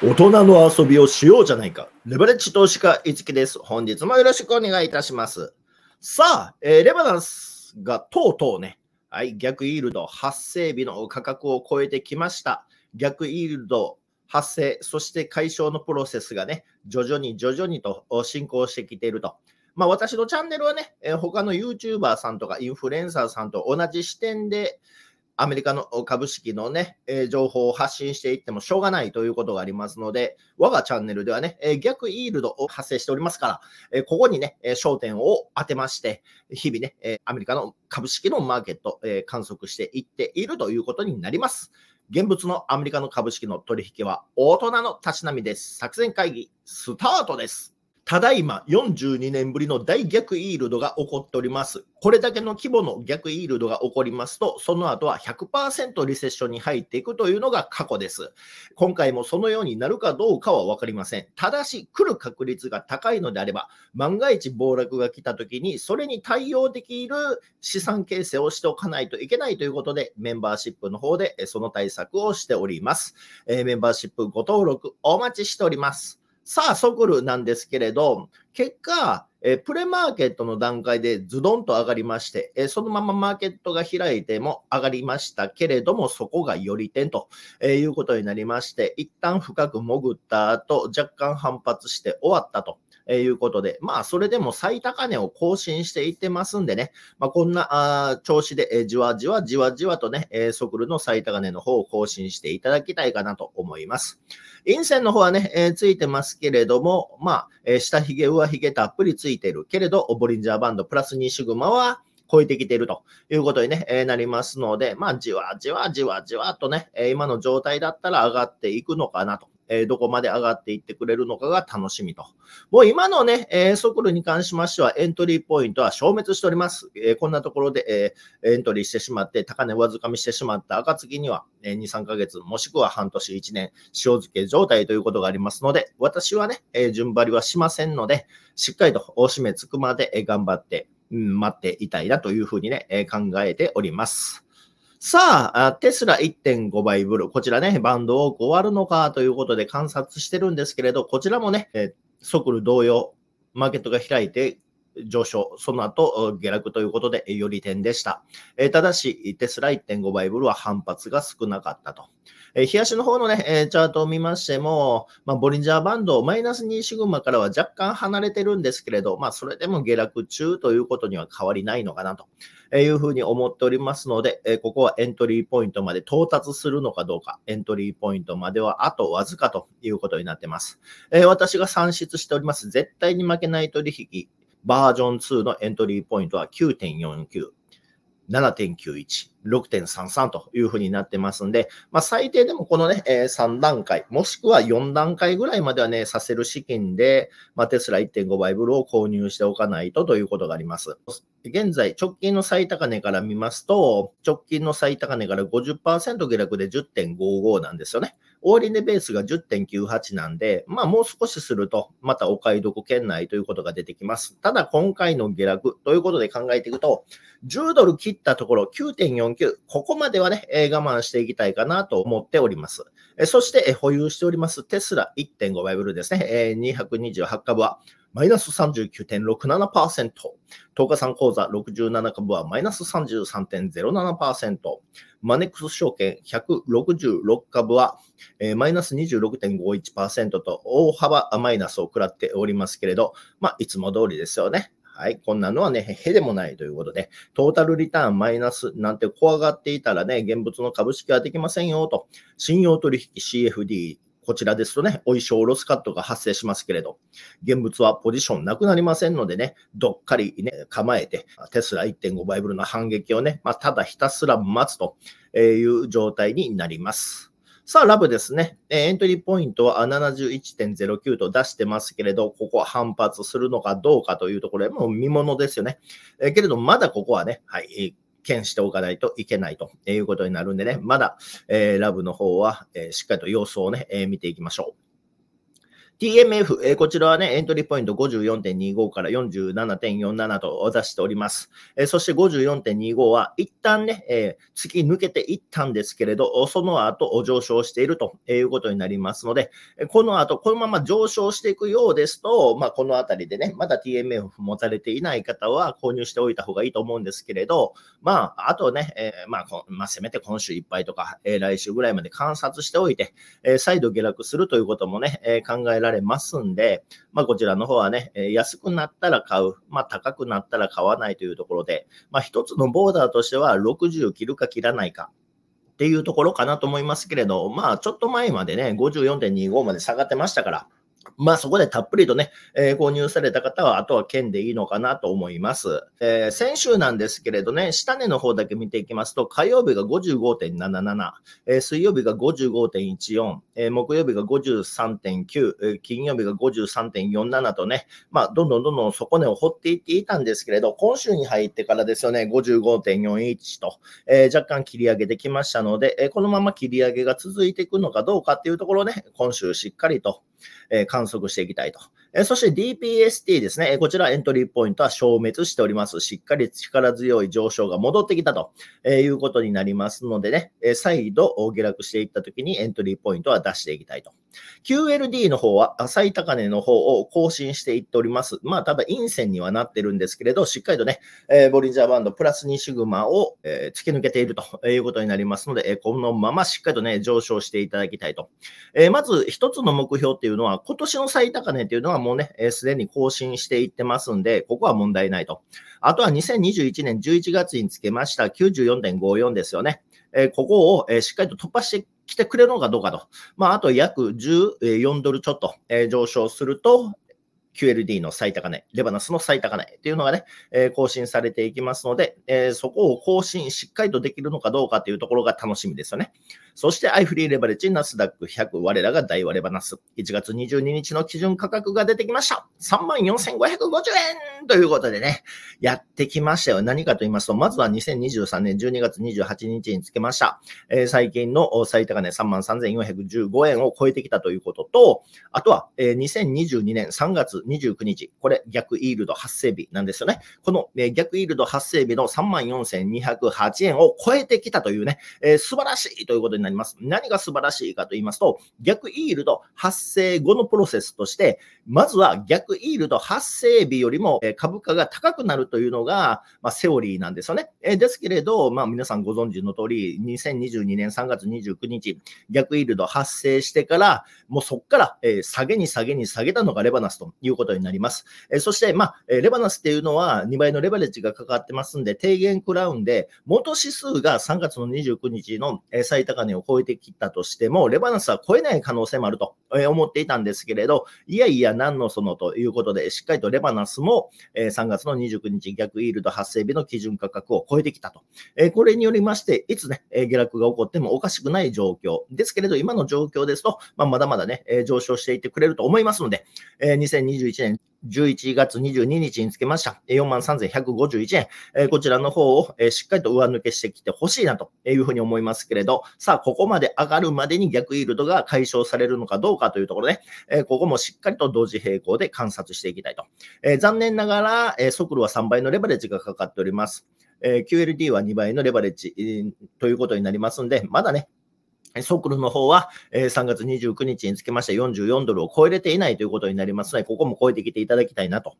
大人の遊びをしようじゃないか。レバレッジ投資家、いつきです。本日もよろしくお願いいたします。さあ、えー、レバナンスがとうとうね、はい、逆イールド発生日の価格を超えてきました。逆イールド発生、そして解消のプロセスがね、徐々に徐々にと進行してきていると。まあ、私のチャンネルはね、えー、他の YouTuber さんとかインフルエンサーさんと同じ視点で、アメリカの株式のね、えー、情報を発信していってもしょうがないということがありますので、我がチャンネルではね、えー、逆イールドを発生しておりますから、えー、ここにね、え焦点を当てまして、日々ね、えアメリカの株式のマーケット、え観測していっているということになります。現物のアメリカの株式の取引は大人のたしなみです。作戦会議スタートです。ただいま42年ぶりの大逆イールドが起こっております。これだけの規模の逆イールドが起こりますと、その後は100%リセッションに入っていくというのが過去です。今回もそのようになるかどうかは分かりません。ただし、来る確率が高いのであれば、万が一暴落が来た時に、それに対応できる資産形成をしておかないといけないということで、メンバーシップの方でその対策をしております。えメンバーシップご登録お待ちしております。さあ、ソクルなんですけれど、結果、えプレマーケットの段階でズドンと上がりまして、えそのままマーケットが開いても上がりましたけれども、そこがより点と、えいうことになりまして、一旦深く潜った後、若干反発して終わったと。えいうことで、まあ、それでも最高値を更新していってますんでね、まあ、こんなあ調子で、えじわじわじわじわとね、えソクルの最高値の方を更新していただきたいかなと思います。陰線の方はね、えついてますけれども、まあ、え下髭、上髭たっぷりついてるけれど、ボリンジャーバンドプラス2シグマは、超えてきているということに、ねえなりますので、まあ、じわじわじわじわとね、え今の状態だったら上がっていくのかなとえどこまで上がっていってくれるのかが楽しみと。もう今のね、え速度に関しましてはエントリーポイントは消滅しております。えこんなところで、えエントリーしてしまって、高値上かみしてしまった暁には、え2、3ヶ月、もしくは半年、1年、塩漬け状態ということがありますので、私はね、え順張りはしませんので、しっかりと大締めつくまでえ頑張って、うん、待っていたいなというふうにね、え考えております。さあ、テスラ1.5倍ブル、こちらね、バンドを終わるのかということで観察してるんですけれど、こちらもね、えクル同様、マーケットが開いて上昇、その後下落ということで、より点でした。えただし、テスラ1.5倍ブルは反発が少なかったと。えー、日足の方のね、えー、チャートを見ましても、まあ、ボリンジャーバンド、マイナス2シグマからは若干離れてるんですけれど、まあ、それでも下落中ということには変わりないのかなというふうに思っておりますので、えー、ここはエントリーポイントまで到達するのかどうか、エントリーポイントまではあとわずかということになってます。えー、私が算出しております、絶対に負けない取引、バージョン2のエントリーポイントは9.49、7.91。6.33というふうになってますんで、まあ、最低でもこのね、えー、3段階、もしくは4段階ぐらいまではね、させる資金で、まあ、テスラ1.5倍ブルを購入しておかないとということがあります。現在、直近の最高値から見ますと、直近の最高値から50%下落で10.55なんですよね。終値ベースが10.98なんで、まあもう少しすると、またお買い得圏内ということが出てきます。ただ今回の下落ということで考えていくと、10ドル切ったところ9.4 4 9ここまではね、え我慢していきたいかなと思っております。えそして、え保有しておりますテスラ1.5倍ブルですね、え228株は、マイナス39.67%。10日産口座67株はマイナス33.07%。マネックス証券166株は、えー、マイナス26.51%と大幅マイナスを食らっておりますけれど、まあ、いつも通りですよね。はい。こんなのはね、へでもないということで、トータルリターンマイナスなんて怖がっていたらね、現物の株式はできませんよと、信用取引 CFD、こちらですとね、お衣装ロスカットが発生しますけれど、現物はポジションなくなりませんのでね、どっかりね、構えて、テスラ1.5倍ブルの反撃をね、まあ、ただひたすら待つという状態になります。さあ、ラブですね。エントリーポイントは71.09と出してますけれど、ここは反発するのかどうかというところで、もう見ものですよね。えけれど、まだここはね、はい、検しておかないといけないということになるんでね、まだ、えー、ラブの方は、えー、しっかりと様子をね、えー、見ていきましょう。TMF、えー、こちらはね、エントリーポイント54.25から47.47と出しております。えー、そして54.25は一旦ね、えー、突き抜けていったんですけれど、その後上昇しているということになりますので、この後、このまま上昇していくようですと、まあ、この辺りでね、まだ TMF 持たれていない方は購入しておいた方がいいと思うんですけれど、まあ、あとね、えー、まあこ、まあ、せめて今週いっぱいとか、えー、来週ぐらいまで観察しておいて、えー、再度下落するということもね、えー、考えられられますんで、まあ、こちらの方はね、安くなったら買う、まあ、高くなったら買わないというところで、まあ、一つのボーダーとしては60切るか切らないか。っていうところかなと思いますけれど、まあ、ちょっと前までね、54.25まで下がってましたから、まあそこでたっぷりとね、えー、購入された方は、あとは県でいいのかなと思います。えー、先週なんですけれどね、下値の方だけ見ていきますと、火曜日が55.77、えー、水曜日が55.14、え木曜日が53.9、え金曜日が53.47とね、まあどんどんどんどん底根を掘っていっていたんですけれど、今週に入ってからですよね、55.41と、え若干切り上げてきましたので、えこのまま切り上げが続いていくのかどうかっていうところね、今週しっかりと、え観測していきたいと。えそして DPST ですね、えこちらエントリーポイントは消滅しております。しっかり力強い上昇が戻ってきたと、えいうことになりますのでね、え再度下落していったときにエントリーポイントは出していきたいと。QLD の方は最高値の方を更新していっております。まあ、ただ陰線にはなってるんですけれど、しっかりとね、えー、ボリンジャーバンドプラス2シグマを、えー、突き抜けているということになりますので、えー、このまましっかりとね、上昇していただきたいと。えー、まず一つの目標っていうのは、今年の最高値っていうのはもうね、す、で、に更新していってますんで、ここは問題ないと。あとは2021年11月につけました94.54ですよね。えここを、えしっかりと突破して来てくれるのかどうかと。まあ、あと約14ドルちょっと、え上昇すると、QLD の最高値、レバナスの最高値っていうのがね、え更新されていきますので、えそこを更新しっかりとできるのかどうかというところが楽しみですよね。そして、アイフリーレバレッジ、ナスダック100、我らが大和レバナス。1月22日の基準価格が出てきました。34,550円ということでね、やってきましたよ。何かと言いますと、まずは2023年12月28日につけました。えー、最近の最高値33,415円を超えてきたということと、あとは、えー、2022年3月29日、これ逆イールド発生日なんですよね。この、え逆イールド発生日の34,208円を超えてきたというね、えー、素晴らしいということになります。何が素晴らしいかと言いますと、逆イールド発生後のプロセスとして、まずは逆イールド発生日よりも株価が高くなるというのが、まあ、セオリーなんですよね。えですけれど、まあ、皆さんご存知の通り、2022年3月29日、逆イールド発生してから、もうそこから、え下げに下げに下げたのがレバナスということになります。えそして、まあ、レバナスっていうのは2倍のレバレッジがかかってますんで、低減クラウンで、元指数が3月の29日の最高値を超えてきたとしても、レバナスは超えない可能性もあると思っていたんですけれど、いやいや、何のそのということで、しっかりとレバナスも3月の29日逆イールド発生日の基準価格を超えてきたと。これによりまして、いつね、下落が起こってもおかしくない状況ですけれど、今の状況ですと、まあ、まだまだね、上昇していってくれると思いますので、2020 2021年11月22日につけました。4万3151円。えこちらの方を、えしっかりと上抜けしてきてほしいなというふうに思いますけれど、さあ、ここまで上がるまでに逆イールドが解消されるのかどうかというところで、えここもしっかりと同時並行で観察していきたいと。え残念ながら、え度は3倍のレバレッジがかかっております。え QLD は2倍のレバレッジ、ということになりますんで、まだね、ソクルの方は、え3月29日につけまして44ドルを超えれていないということになりますので、ここも超えてきていただきたいなと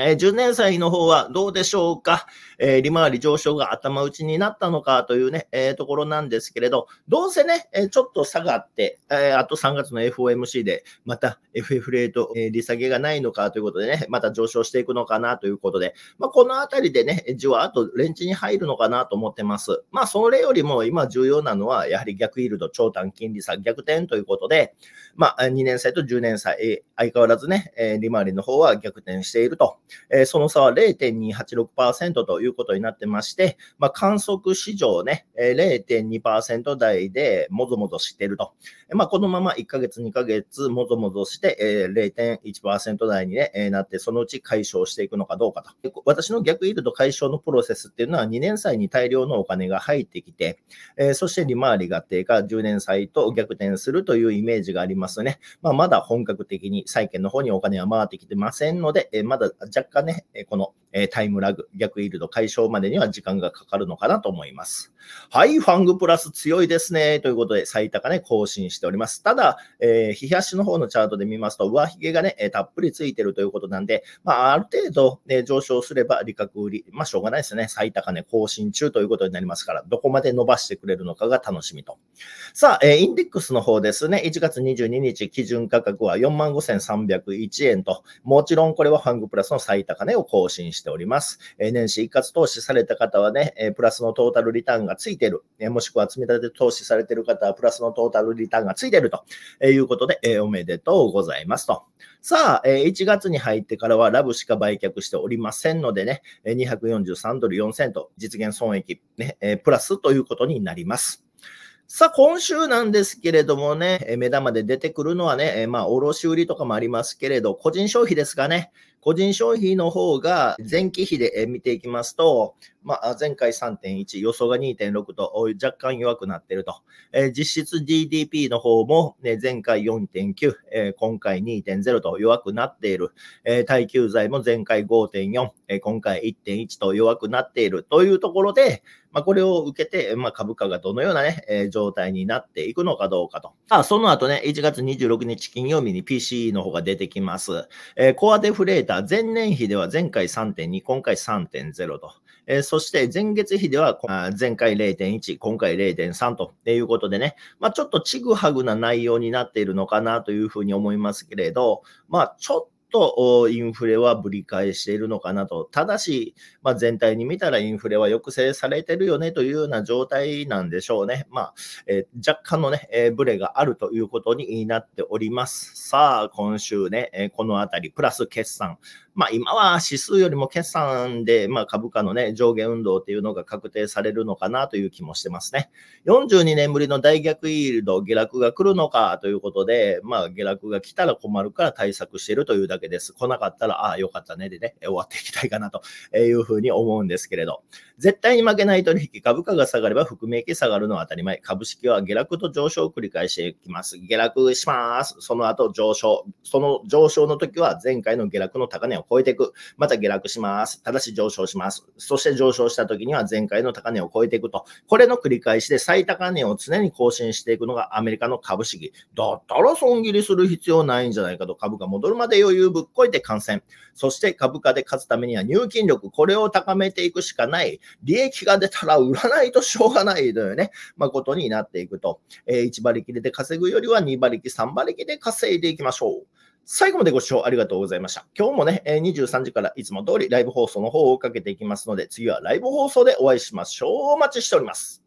えー、10年債の方はどうでしょうか、えー、利回り上昇が頭打ちになったのかというね、えー、ところなんですけれど、どうせね、えちょっと下がって、えあと3月の FOMC でまた FF レート、え利下げがないのかということでね、また上昇していくのかなということで、まあ、このあたりでね、じわっとレンチに入るのかなと思ってます。まあ、それよりも今重要なのは、やはり逆イールド、長短金利差逆転ということで、まあ、2年債と10年債、相変わらずね、え利回りの方は逆転していると。えー、その差は0.286%ということになってまして、まあ、観測史上ね、え0.2%台でもぞもぞしてるとまあ、このまま1ヶ月、2ヶ月、もぞもぞして、えー、0.1%台に、ね、えなって、そのうち解消していくのかどうかと。私の逆イールド解消のプロセスっていうのは、2年債に大量のお金が入ってきて、えー、そして利回りが低下、10年債と逆転するというイメージがありますね。まあ、まだ本格的に債券の方にお金は回ってきてませんので、えー、まだ若干ね、このタイムラグ、逆イールド解消までには時間がかかるのかなと思います。はい、ファングプラス強いですね。ということで、最高値更新してしております。ただ、えー、日足の方のチャートで見ますと、上髭がね、えたっぷりついてるということなんで、まあ、ある程度、ね、上昇すれば利確売り、まあ、しょうがないですね。最高値更新中ということになりますから、どこまで伸ばしてくれるのかが楽しみと。さあ、えー、インデックスの方ですね、1月22日、基準価格は45,301円と、もちろんこれはファングプラスの最高値を更新しております。えー、年始一括投資された方はね、えプラスのトータルリターンがついてる、えもしくは積み立て投資されてる方は、プラスのトータルリターンががついてるということで、えおめでとうございますと。さあ、え1月に入ってからはラブしか売却しておりませんのでね、243ドル4セント実現損益、ねえプラスということになります。さあ、今週なんですけれどもね、目玉で出てくるのはね、まあ、卸売とかもありますけれど、個人消費ですかね、個人消費の方が前期比で見ていきますと、まあ、前回3.1、予想が2.6と若干弱くなっていると、えー、実質 GDP の方も、ね、前回4.9、えー、今回2.0と弱くなっている、えー、耐久財も前回5.4、えー、今回1.1と弱くなっているというところで、まあ、これを受けて、まあ、株価がどのようなね、えー、状態になっていくのかどうかと。あその後ね、1月26日金曜日に PCE の方が出てきます。えー、コアデフレーター、前年比では前回3.2、今回3.0と。えー、そして前月比では前回0.1、今回0.3ということでね、まあ、ちょっとちぐはぐな内容になっているのかなというふうに思いますけれど、まあ、ちょっととインフレはぶり返しているのかなと、ただし、まあ、全体に見たらインフレは抑制されてるよねというような状態なんでしょうね。まあえー、若干のね、えー、ブレがあるということになっております。さあ、今週ね、えー、このあたり、プラス決算、まあ、今は指数よりも決算で、まあ、株価の、ね、上下運動というのが確定されるのかなという気もしてますね。42年ぶりの大逆イールド、下落が来るのかということで、まあ、下落が来たら困るから対策してるというだけです。来なかったら、ああ、よかったねでね、終わっていきたいかなというふうに思うんですけれど、絶対に負けない取引、株価が下がれば含み益下がるのは当たり前。株式は下落と上昇を繰り返していきます。下落します。その後上昇。その上昇の時は前回の下落の高値を超えていく。また下落します。ただし上昇します。そして上昇した時には前回の高値を超えていくと。これの繰り返しで最高値を常に更新していくのがアメリカの株式。だったら損切りする必要ないんじゃないかと株価戻るまで余裕ぶっこいて感染。そして株価で勝つためには入金力、これを高めていくしかない。利益が出たら売らないとしょうがないというね、まあ、ことになっていくと。え1馬力で稼ぐよりは2馬力、3馬力で稼いでいきましょう。最後までご視聴ありがとうございました。今日もね、23時からいつも通りライブ放送の方をかけていきますので、次はライブ放送でお会いしましょう。お待ちしております。